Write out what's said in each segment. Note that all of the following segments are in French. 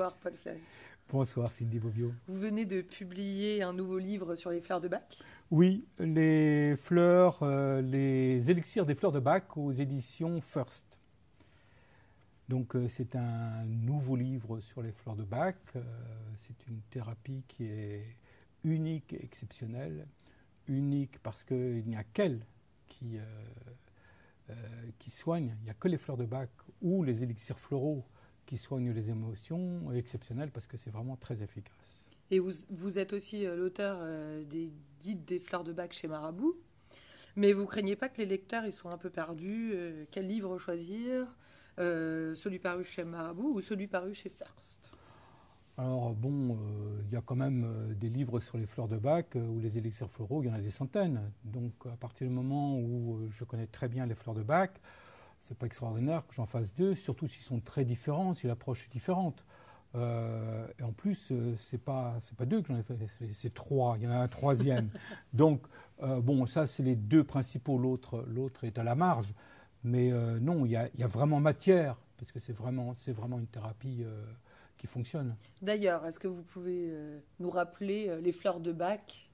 Bonsoir Paul Bonsoir Cindy Bobbio. Vous venez de publier un nouveau livre sur les fleurs de Bac Oui, les fleurs, euh, les élixirs des fleurs de Bac aux éditions First. Donc euh, c'est un nouveau livre sur les fleurs de Bac, euh, c'est une thérapie qui est unique et exceptionnelle. Unique parce qu'il n'y a qu'elle qui, qui soigne, il n'y a que les fleurs de Bac ou les élixirs floraux qui soigne les émotions est exceptionnel parce que c'est vraiment très efficace. Et vous, vous êtes aussi euh, l'auteur euh, des guides des fleurs de bac chez Marabout. Mais vous craignez pas que les lecteurs ils soient un peu perdus euh, Quel livre choisir Celui paru chez Marabout ou celui paru chez First Alors bon, il y a quand même des livres sur les fleurs de bac ou les élixirs floraux, il y en a des centaines. Donc à partir du moment où je connais très bien les fleurs de bac, c'est pas extraordinaire que j'en fasse deux, surtout s'ils sont très différents, si l'approche est différente. Euh, et en plus, euh, c'est pas c'est pas deux que j'en ai fait, c'est trois. Il y en a un troisième. Donc euh, bon, ça c'est les deux principaux. L'autre l'autre est à la marge, mais non, il y, a, y a, vraiment matière parce que c'est vraiment c'est vraiment une thérapie qui fonctionne. D'ailleurs, est-ce que vous pouvez nous rappeler les fleurs de bac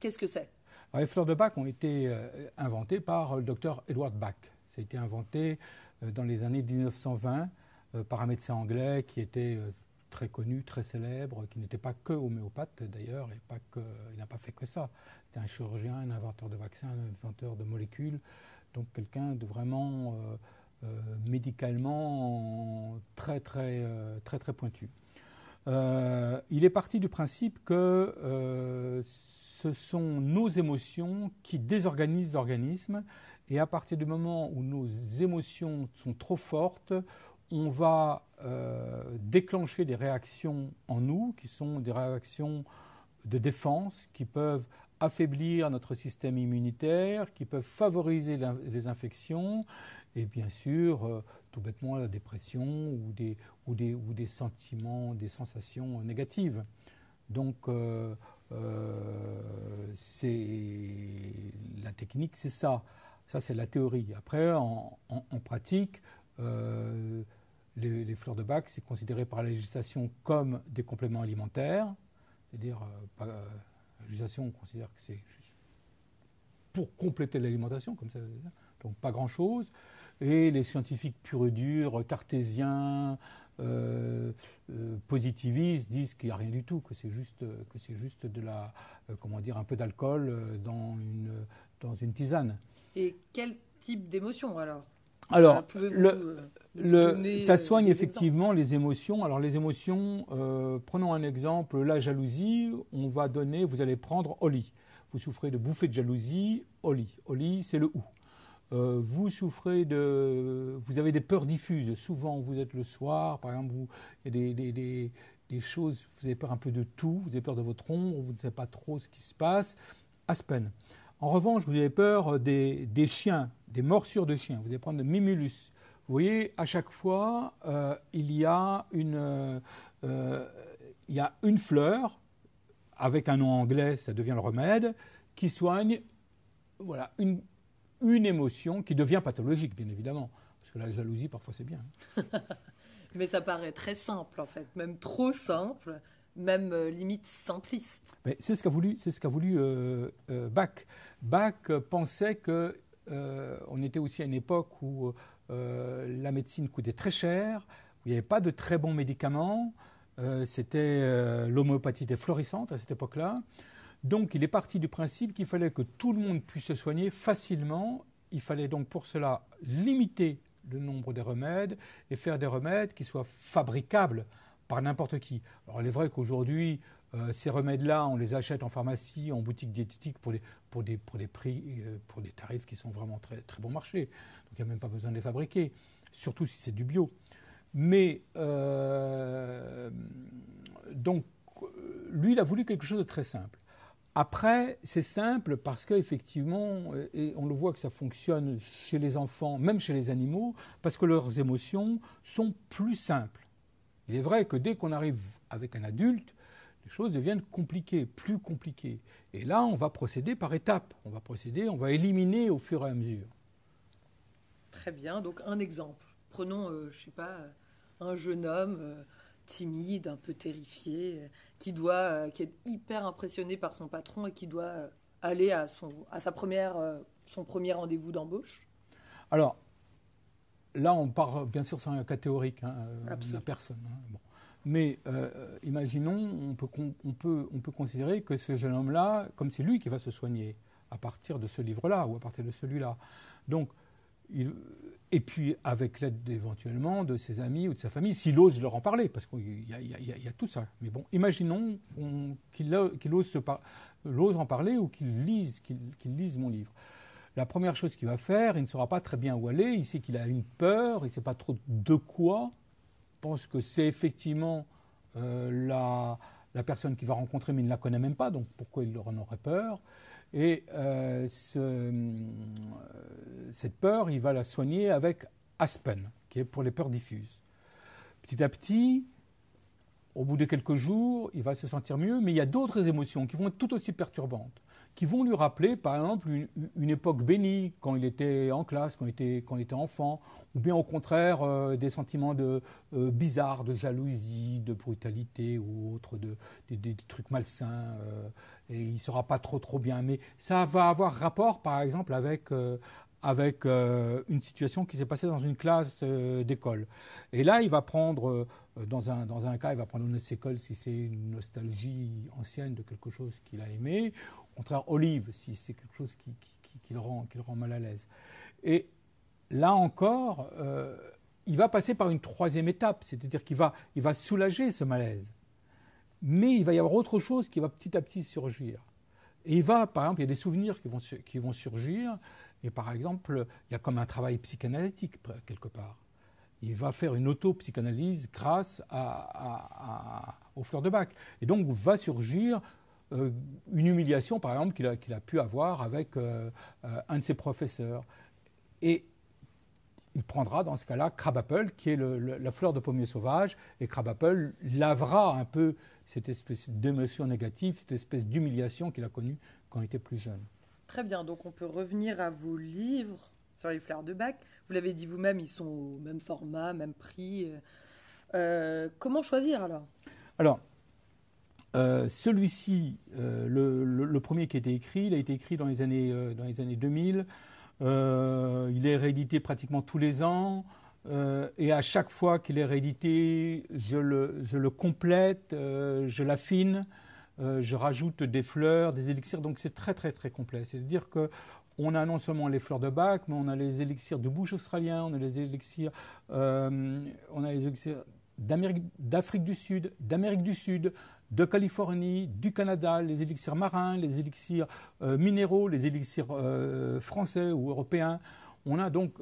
Qu'est-ce que c'est Les fleurs de bac ont été inventées par le docteur Edward Bach. Ça a été inventé euh, dans les années 1920 euh, par un médecin anglais qui était euh, très connu, très célèbre, qui n'était pas que homéopathe d'ailleurs, et pas il n'a pas fait que ça. C'était un chirurgien, un inventeur de vaccins, un inventeur de molécules, donc quelqu'un de vraiment médicalement très très très très pointu. il est parti du principe que ce sont nos émotions qui désorganisent l'organisme et à partir du moment où nos émotions sont trop fortes, on va euh, déclencher des réactions en nous qui sont des réactions de défense qui peuvent affaiblir notre système immunitaire, qui peuvent favoriser les infections et bien sûr euh, tout bêtement la dépression ou des, ou des, ou des sentiments, des sensations négatives. Donc euh, euh la technique c'est ça. Ça, c'est la théorie. Après, en, pratique, euh, les, fleurs de bac, c'est considéré par la législation comme des compléments alimentaires. C'est-à-dire, euh, euh, la législation, on considère que c'est juste pour compléter l'alimentation, comme ça. Donc, pas grand-chose. Et les scientifiques purs et durs, cartésiens, positivistes disent qu'il n'y a rien du tout, que c'est juste, que c'est juste de la, comment dire, un peu d'alcool dans une tisane. Et quel type d'émotion alors alors, euh, euh, euh, ça soigne effectivement les émotions. Alors, les émotions, prenons un exemple, la jalousie, on va donner, vous allez prendre Oli. Vous souffrez de bouffées de jalousie, Oli. Oli, c'est le ou. vous souffrez de. Vous avez des peurs diffuses. Souvent, vous êtes le soir, par exemple, vous, il y a des, des choses, vous avez peur un peu de tout, vous avez peur de votre ombre, vous ne savez pas trop ce qui se passe. Aspen. En revanche, vous avez peur euh, des, chiens, des morsures de chiens. Vous allez prendre le mimulus. Vous voyez, à chaque fois, euh, euh, il, y a une, fleur, avec un nom anglais, ça devient le remède, qui soigne voilà, une émotion qui devient pathologique, bien évidemment. Parce que la jalousie, parfois, c'est bien. Hein. Mais ça paraît très simple, en fait, même trop simple même euh, limite simpliste. c'est ce qu'a voulu, c'est ce qu'a voulu euh, euh, Bach. Bach pensait que on était aussi à une époque où la médecine coûtait très cher, où il n'y avait pas de très bons médicaments. c'était l'homéopathie était florissante à cette époque-là. Donc, il est parti du principe qu'il fallait que tout le monde puisse se soigner facilement. Il fallait donc pour cela limiter le nombre des remèdes et faire des remèdes qui soient fabricables n'importe qui. Alors il est vrai qu'aujourd'hui, euh, ces remèdes-là, on les achète en pharmacie, en boutique diététique pour des, pour prix, euh, pour des tarifs qui sont vraiment très, très bon marché. Donc il n'y a même pas besoin de les fabriquer, surtout si c'est du bio. Mais euh, donc, lui, il a voulu quelque chose de très simple. Après, c'est simple parce qu'effectivement, et on le voit que ça fonctionne chez les enfants, même chez les animaux, parce que leurs émotions sont plus simples. Il est vrai que dès qu'on arrive avec un adulte, les choses deviennent compliquées, plus compliquées. Et là, on va procéder par étapes. On va procéder, on va éliminer au fur et à mesure. Très bien. Donc un exemple. Prenons, euh, je ne sais pas, euh, un jeune homme euh, timide, un peu terrifié, qui doit, qui est hyper impressionné par son patron et qui doit aller à son, à sa première, son premier rendez-vous d'embauche. Alors, là, on part bien sûr sur un cas théorique, la personne. Mais imaginons, on peut, considérer que ce jeune homme-là, comme c'est lui qui va se soigner à partir de ce livre-là ou à partir de celui-là. Donc, et puis avec l'aide éventuellement de ses amis ou de sa famille, s'il ose leur en parler, parce qu'il y, a tout ça. Mais bon, imaginons qu'il ose, en parler ou qu'il lise, lise mon livre la première chose qu'il va faire, il ne saura pas très bien où aller, il sait qu'il a une peur, il ne sait pas trop de quoi. Il pense que c'est effectivement euh, la, personne qu'il va rencontrer, mais il ne la connaît même pas, donc pourquoi il en aurait peur Et euh, euh, cette peur, il va la soigner avec Aspen, qui est pour les peurs diffuses. Petit à petit, au bout de quelques jours, il va se sentir mieux, mais il y a d'autres émotions qui vont être tout aussi perturbantes qui vont lui rappeler, par exemple, une, époque bénie, quand il était en classe, quand il était, quand il était enfant, ou bien au contraire euh, des sentiments de, euh, bizarres, de jalousie, de brutalité ou autre, de, des, trucs malsains, euh, et il ne sera pas trop trop bien. Mais ça va avoir rapport, par exemple, avec, avec une situation qui s'est passée dans une classe d'école. Et là, il va prendre... Dans un, dans un, cas, il va prendre une école si c'est une nostalgie ancienne de quelque chose qu'il a aimé, au contraire, Olive, si c'est quelque chose qui, le rend, qui, rend, mal à l'aise. Et là encore, euh, il va passer par une troisième étape, c'est-à-dire qu'il va, il va soulager ce malaise. Mais il va y avoir autre chose qui va petit à petit surgir. Et il va, par exemple, il y a des souvenirs qui vont, qui vont surgir. Et par exemple, il y a comme un travail psychanalytique quelque part. Il va faire une auto-psychanalyse grâce à, à, aux fleurs de bac. Et donc va surgir euh, une humiliation, par exemple, qu'il a, pu avoir avec euh, euh, un de ses professeurs. Et il prendra dans ce cas-là Crabapple, qui est la fleur de pommier sauvage, et Crabapple lavera un peu cette espèce d'émotion négative, cette espèce d'humiliation qu'il a connue quand il était plus jeune. Très bien, donc on peut revenir à vos livres sur les fleurs de bac. Vous l'avez dit vous-même, ils sont au même format, même prix. comment choisir Alors, euh, celui-ci, euh, le, premier qui a été écrit, il a été écrit dans les années, euh, dans les années 2000. il est réédité pratiquement tous les ans. et à chaque fois qu'il est réédité, je le, complète, je l'affine, je rajoute des fleurs, des élixirs. Donc c'est très très très complet. C'est-à-dire que on a non seulement les fleurs de bac, mais on a les élixirs de bouche australien, on a les élixirs, on a les élixirs d'Afrique du Sud, d'Amérique du Sud, de Californie, du Canada, les élixirs marins, les élixirs euh, minéraux, les élixirs euh, français ou européens. On a donc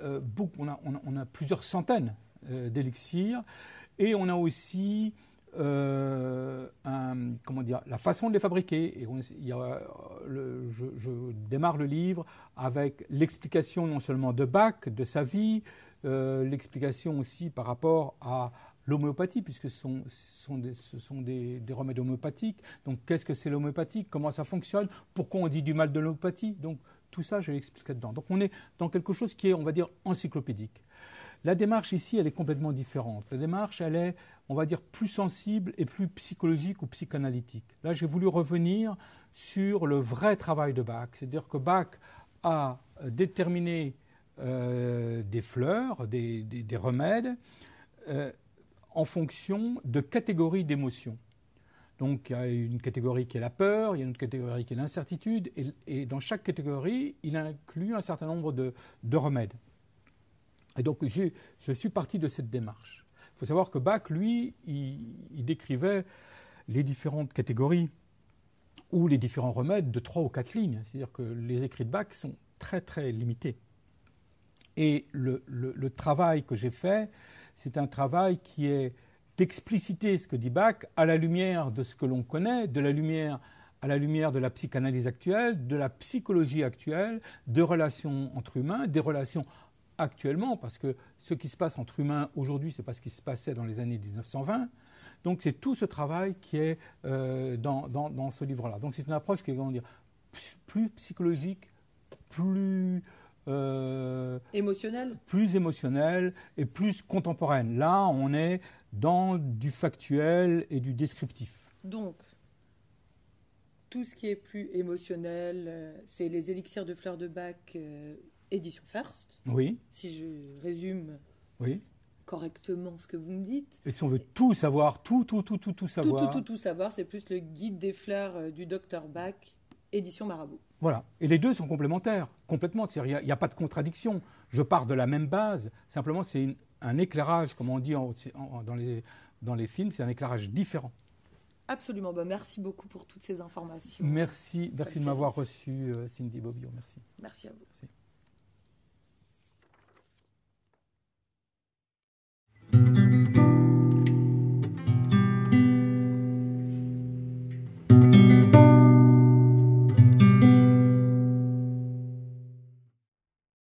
euh, beaucoup, on a, on a, plusieurs centaines d'élixirs et on a aussi un, comment dire, la façon de les fabriquer. Et je, démarre le livre avec l'explication non seulement de Bach, de sa vie, l'explication aussi par rapport à, l'homéopathie, puisque ce sont, des, des, remèdes homéopathiques. Donc, qu'est-ce que c'est l'homéopathie Comment ça fonctionne Pourquoi on dit du mal de l'homéopathie Donc, tout ça, je l'expliquer là-dedans. Donc, on est dans quelque chose qui est, on va dire, encyclopédique. La démarche ici, elle est complètement différente. La démarche, elle est, on va dire, plus sensible et plus psychologique ou psychanalytique. Là, j'ai voulu revenir sur le vrai travail de Bach. C'est-à-dire que Bach a euh, déterminé euh, des fleurs, des, remèdes, euh, en fonction de catégories d'émotions. Donc il y a une catégorie qui est la peur, il y a une autre catégorie qui est l'incertitude, et, dans chaque catégorie, il inclut un certain nombre de, remèdes. Et donc je suis parti de cette démarche. Il faut savoir que Bach, lui, il, décrivait les différentes catégories ou les différents remèdes de trois ou quatre lignes. C'est-à-dire que les écrits de Bach sont très très limités. Et le travail que j'ai fait, c'est un travail qui est d'expliciter ce que dit Bach à la lumière de ce que l'on connaît, de la lumière à la lumière de la psychanalyse actuelle, de la psychologie actuelle, des relations entre humains, des relations actuellement, parce que ce qui se passe entre humains aujourd'hui, ce n'est pas ce qui se passait dans les années 1920. Donc c'est tout ce travail qui est euh, dans, dans, ce livre-là. Donc c'est une approche qui est comment dire, plus psychologique, plus euh, émotionnelle Plus émotionnelle et plus contemporaine. Là, on est dans du factuel et du descriptif. Donc, tout ce qui est plus émotionnel, euh, c'est les élixirs de fleurs de bac euh, édition First. Oui. Si je résume oui. correctement ce que vous me dites. Et si on veut tout savoir, tout, tout, tout, tout, tout savoir. Tout, tout, tout, tout savoir, c'est plus le guide des fleurs du docteur Bach, édition Marabout. Voilà. Et les deux sont complémentaires, complètement. Il n'y a, pas de contradiction. Je pars de la même base. Simplement, c'est un éclairage, comme on dit dans, les, films, c'est un éclairage différent. Absolument. Bah, merci beaucoup pour toutes ces informations. Merci, merci de m'avoir reçu, euh, Cindy Bobbio. Merci. Merci à vous.